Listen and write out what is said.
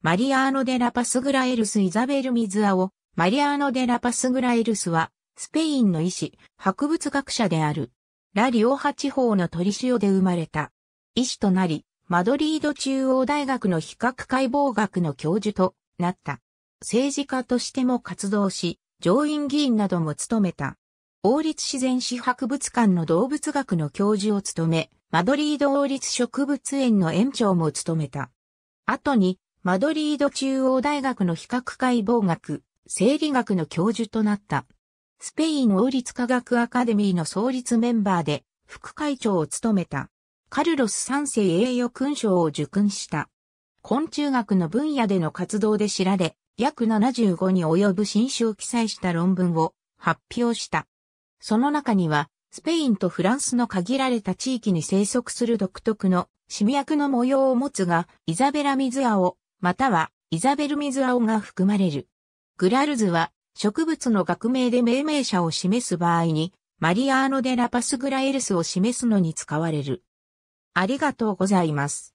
マリアーノ・デ・ラ・パスグラエルス・イザベル・ミズアオ、マリアーノ・デ・ラ・パスグラエルスは、スペインの医師、博物学者である。ラ・リオハ地方のトリシオで生まれた。医師となり、マドリード中央大学の比較解剖学の教授となった。政治家としても活動し、上院議員なども務めた。王立自然史博物館の動物学の教授を務め、マドリード王立植物園の園長も務めた。後に、マドリード中央大学の比較解剖学、生理学の教授となった。スペイン王立科学アカデミーの創立メンバーで、副会長を務めた。カルロス3世栄誉勲章を受勲した。昆虫学の分野での活動で知られ、約75に及ぶ新種を記載した論文を発表した。その中には、スペインとフランスの限られた地域に生息する独特のシミ薬の模様を持つが、イザベラ・ミズアオ、またはイザベルミズアオが含まれる。グラルズは植物の学名で命名者を示す場合に、マリアーノ・デ・ラ・パス・グラエルスを示すのに使われる。ありがとうございます。